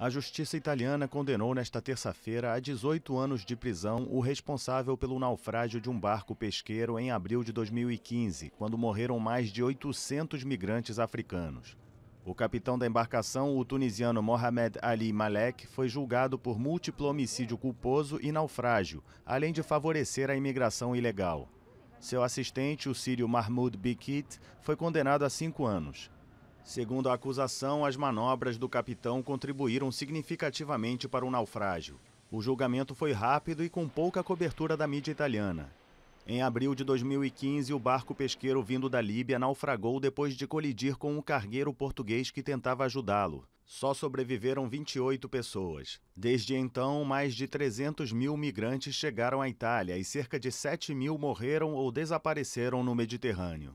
A justiça italiana condenou nesta terça-feira a 18 anos de prisão o responsável pelo naufrágio de um barco pesqueiro em abril de 2015, quando morreram mais de 800 migrantes africanos. O capitão da embarcação, o tunisiano Mohamed Ali Malek, foi julgado por múltiplo homicídio culposo e naufrágio, além de favorecer a imigração ilegal. Seu assistente, o sírio Mahmoud Bikit, foi condenado a cinco anos. Segundo a acusação, as manobras do capitão contribuíram significativamente para o naufrágio. O julgamento foi rápido e com pouca cobertura da mídia italiana. Em abril de 2015, o barco pesqueiro vindo da Líbia naufragou depois de colidir com um cargueiro português que tentava ajudá-lo. Só sobreviveram 28 pessoas. Desde então, mais de 300 mil migrantes chegaram à Itália e cerca de 7 mil morreram ou desapareceram no Mediterrâneo.